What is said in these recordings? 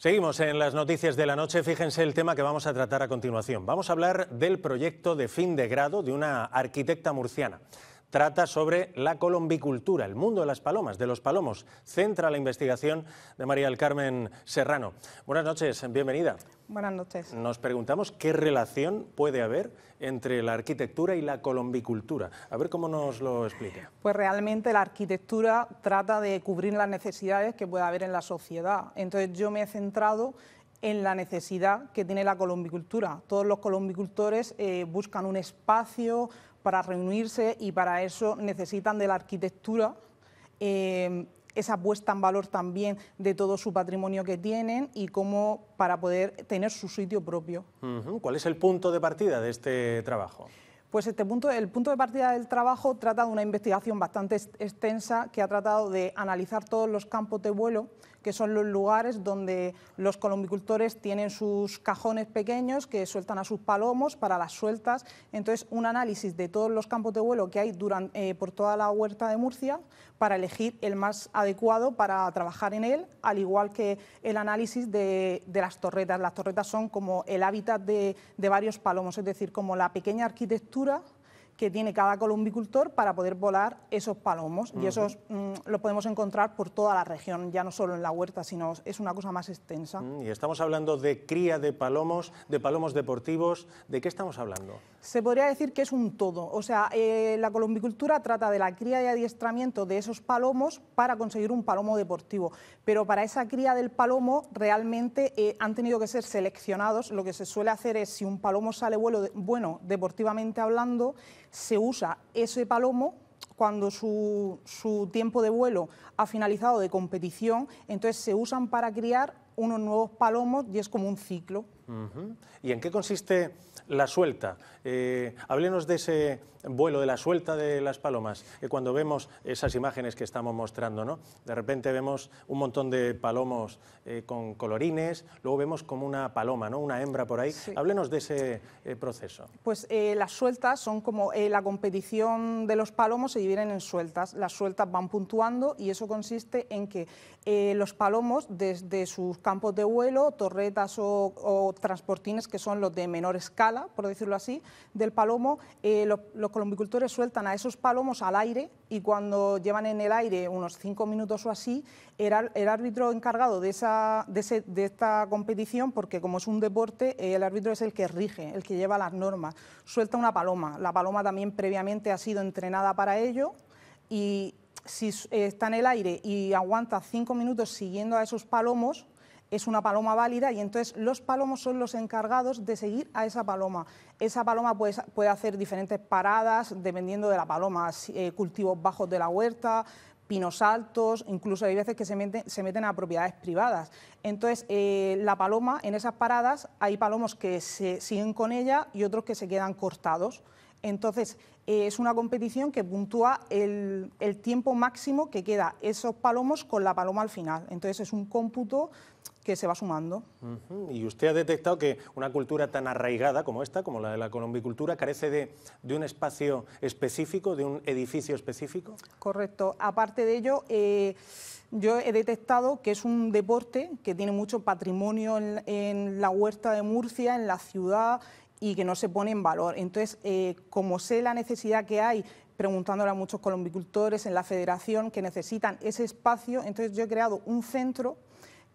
Seguimos en las noticias de la noche. Fíjense el tema que vamos a tratar a continuación. Vamos a hablar del proyecto de fin de grado de una arquitecta murciana trata sobre la colombicultura, el mundo de las palomas, de los palomos. Centra la investigación de María del Carmen Serrano. Buenas noches, bienvenida. Buenas noches. Nos preguntamos qué relación puede haber entre la arquitectura y la colombicultura. A ver cómo nos lo explica. Pues realmente la arquitectura trata de cubrir las necesidades que pueda haber en la sociedad. Entonces yo me he centrado en la necesidad que tiene la colombicultura. Todos los colombicultores eh, buscan un espacio, para reunirse y para eso necesitan de la arquitectura. Eh, esa puesta en valor también de todo su patrimonio que tienen y cómo para poder tener su sitio propio. ¿Cuál es el punto de partida de este trabajo? Pues este punto, el punto de partida del trabajo trata de una investigación bastante extensa que ha tratado de analizar todos los campos de vuelo que son los lugares donde los colombicultores tienen sus cajones pequeños que sueltan a sus palomos para las sueltas. Entonces, un análisis de todos los campos de vuelo que hay eh, por toda la huerta de Murcia para elegir el más adecuado para trabajar en él, al igual que el análisis de, las torretas. Las torretas son como el hábitat de, de varios palomos, es decir, como la pequeña arquitectura que tiene cada columbicultor para poder volar esos palomos. Y esos lo mm, los podemos encontrar por toda la región, ya no solo en la huerta, sino es una cosa más extensa. Mm, y estamos hablando de cría de palomos, de palomos deportivos. ¿De qué estamos hablando? Se podría decir que es un todo. O sea, eh, la columbicultura trata de la cría y adiestramiento de esos palomos para conseguir un palomo deportivo. Pero para esa cría del palomo realmente eh, han tenido que ser seleccionados. Lo que se suele hacer es, si un palomo sale vuelo bueno deportivamente hablando, se usa ese palomo cuando su, su, tiempo de vuelo ha finalizado de competición, entonces se usan para criar unos nuevos palomos y es como un ciclo. ¿Y en qué consiste la suelta? Eh, háblenos de ese vuelo, de la suelta de las palomas. Eh, cuando vemos esas imágenes que estamos mostrando, ¿no? De repente vemos un montón de palomos eh, con colorines, luego vemos como una paloma, ¿no? Una hembra por ahí. Háblenos de ese proceso. Pues las sueltas son como la competición de los palomos se dividen en sueltas. Las sueltas van puntuando y eso consiste en que los palomos desde sus campos de vuelo, torretas o, o transportines, que son los de menor escala, por decirlo así, del palomo, eh, los, colombicultores sueltan a esos palomos al aire y cuando llevan en el aire unos cinco minutos o así, el, el árbitro encargado de, esa, de, esta competición, porque como es un deporte, eh, el árbitro es el que rige, el que lleva las normas, suelta una paloma. La paloma también previamente ha sido entrenada para ello y si eh, está en el aire y aguanta cinco minutos siguiendo a esos palomos, es una paloma válida y entonces los palomos son los encargados de seguir a esa paloma. Esa paloma puede, puede hacer diferentes paradas dependiendo de la paloma, eh, cultivos bajos de la huerta, pinos altos, incluso hay veces que se meten, se meten a propiedades privadas. Entonces, eh, la paloma, en esas paradas, hay palomos que se siguen con ella y otros que se quedan cortados. Entonces, eh, es una competición que puntúa el, el tiempo máximo que queda esos palomos con la paloma al final. Entonces, es un cómputo que se va sumando. Y usted ha detectado que una cultura tan arraigada como esta, como la de la colombicultura, carece de, un espacio específico, de un edificio específico. Correcto. Aparte de ello, eh, yo he detectado que es un deporte que tiene mucho patrimonio en, la huerta de Murcia, en la ciudad y que no se pone en valor. Entonces, eh, como sé la necesidad que hay, preguntándole a muchos colombicultores en la federación que necesitan ese espacio, entonces yo he creado un centro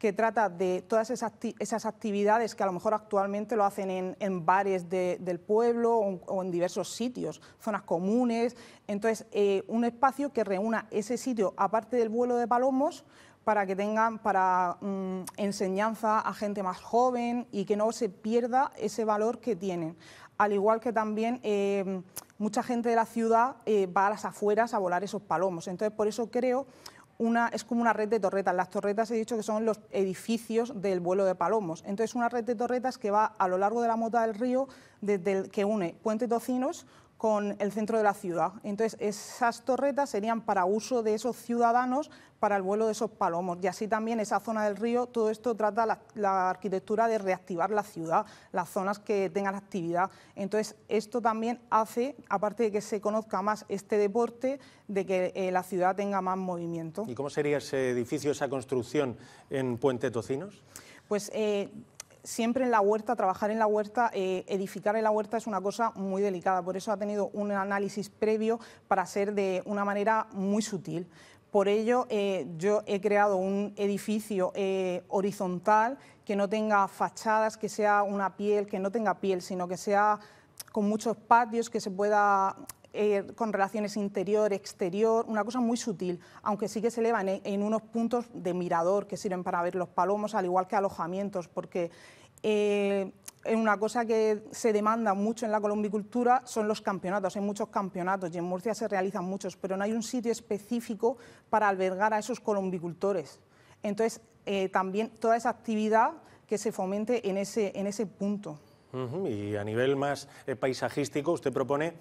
que trata de todas esas actividades que a lo mejor actualmente lo hacen en, bares del pueblo o, en diversos sitios, zonas comunes. Entonces, eh, un espacio que reúna ese sitio, aparte del vuelo de palomos, para que tengan para mm, enseñanza a gente más joven y que no se pierda ese valor que tienen. Al igual que también eh, mucha gente de la ciudad eh, va a las afueras a volar esos palomos. Entonces, por eso creo una, es como una red de torretas. Las torretas he dicho que son los edificios del vuelo de palomos. Entonces, una red de torretas que va a lo largo de la mota del río, desde el, que une Puente Tocinos con el centro de la ciudad. Entonces, esas torretas serían para uso de esos ciudadanos para el vuelo de esos palomos. Y así también esa zona del río, todo esto trata la, arquitectura de reactivar la ciudad, las zonas que tengan actividad. Entonces, esto también hace, aparte de que se conozca más este deporte, de que eh, la ciudad tenga más movimiento. ¿Y cómo sería ese edificio, esa construcción en Puente Tocinos? Pues eh, siempre en la huerta, trabajar en la huerta, eh, edificar en la huerta es una cosa muy delicada, por eso ha tenido un análisis previo para ser de una manera muy sutil. Por ello, eh, yo he creado un edificio eh, horizontal que no tenga fachadas, que sea una piel, que no tenga piel, sino que sea con muchos patios, que se pueda eh, con relaciones interior, exterior, una cosa muy sutil, aunque sí que se elevan en, unos puntos de mirador que sirven para ver los palomos, al igual que alojamientos, porque eh, una cosa que se demanda mucho en la colombicultura son los campeonatos. Hay muchos campeonatos y en Murcia se realizan muchos, pero no hay un sitio específico para albergar a esos colombicultores. Entonces, eh, también toda esa actividad que se fomente en ese, en ese punto. Y a nivel más paisajístico, usted propone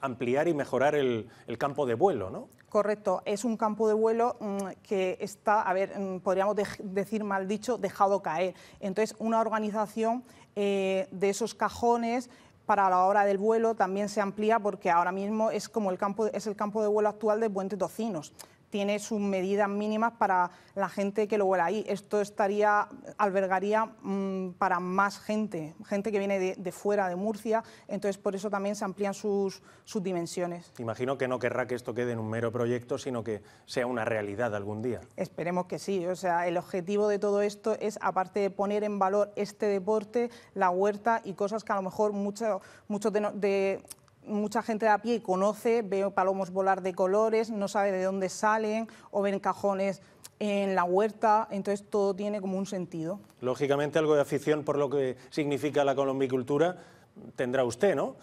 ampliar y mejorar el, campo de vuelo, ¿no? Correcto, es un campo de vuelo mm, que está, a ver, mm, podríamos decir mal dicho, dejado caer. Entonces, una organización eh, de esos cajones para la hora del vuelo también se amplía porque ahora mismo es como el campo, es el campo de vuelo actual de Puente Tocinos tiene sus medidas mínimas para la gente que lo vuela ahí. Esto estaría, albergaría mm, para más gente, gente que viene de, fuera de Murcia, entonces por eso también se amplían sus, sus dimensiones. Imagino que no querrá que esto quede en un mero proyecto, sino que sea una realidad algún día. Esperemos que sí, o sea, el objetivo de todo esto es, aparte de poner en valor este deporte, la huerta y cosas que a lo mejor muchos de, de mucha gente de a pie conoce, ve palomos volar de colores, no sabe de dónde salen o ven cajones en la huerta, entonces todo tiene como un sentido. Lógicamente algo de afición por lo que significa la colombicultura tendrá usted, ¿no?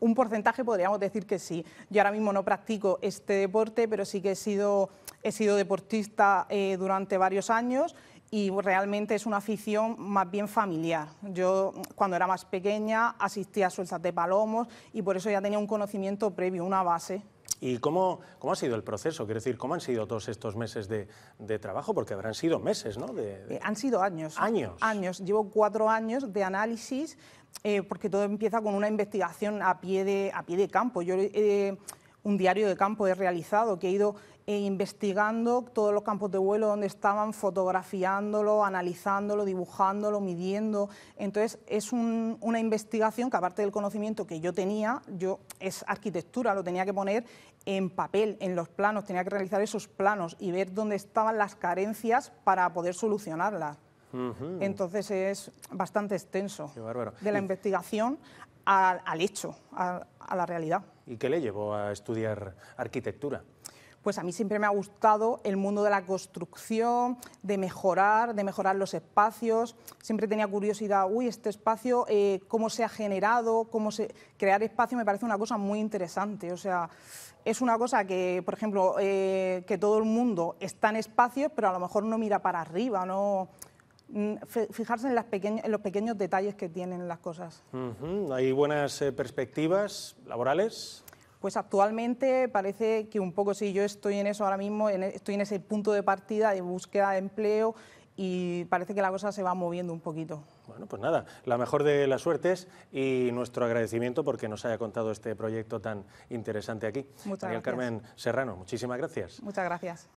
Un porcentaje podríamos decir que sí. Yo ahora mismo no practico este deporte, pero sí que he sido, he sido deportista eh, durante varios años y realmente es una afición más bien familiar. Yo cuando era más pequeña asistía a sueltas de palomos y por eso ya tenía un conocimiento previo, una base. ¿Y cómo, cómo ha sido el proceso? Quiero decir, ¿cómo han sido todos estos meses de, trabajo? Porque habrán sido meses, ¿no? Eh, han sido años. Años. Años. Llevo cuatro años de análisis, eh, porque todo empieza con una investigación a pie de, a pie de campo. Yo eh, un diario de campo he realizado, que he ido eh, investigando todos los campos de vuelo donde estaban, fotografiándolo, analizándolo, dibujándolo, midiendo. Entonces es una investigación que aparte del conocimiento que yo tenía, yo es arquitectura, lo tenía que poner en papel, en los planos, tenía que realizar esos planos y ver dónde estaban las carencias para poder solucionarlas. Entonces es bastante extenso. de la investigación al, hecho, a la realidad y qué le llevó a estudiar arquitectura? pues a mí siempre me ha gustado el mundo de la construcción, de mejorar, de mejorar los espacios. Siempre tenía curiosidad, uy, este espacio, eh, cómo se ha generado, cómo se... Crear espacio me parece una cosa muy interesante, o sea, es una cosa que, por ejemplo, eh, que todo el mundo está en espacios, pero a lo mejor no mira para arriba, no Mm, fijarse en, las en, los pequeños detalles que tienen las cosas. ¿Hay buenas eh, perspectivas laborales? Pues actualmente parece que un poco sí, yo estoy en eso ahora mismo, e, estoy en ese punto de partida de búsqueda de empleo y parece que la cosa se va moviendo un poquito. Bueno, pues nada, la mejor de las suertes y nuestro agradecimiento porque nos haya contado este proyecto tan interesante aquí. Muchas Daniel Carmen Serrano, muchísimas gracias. Muchas gracias.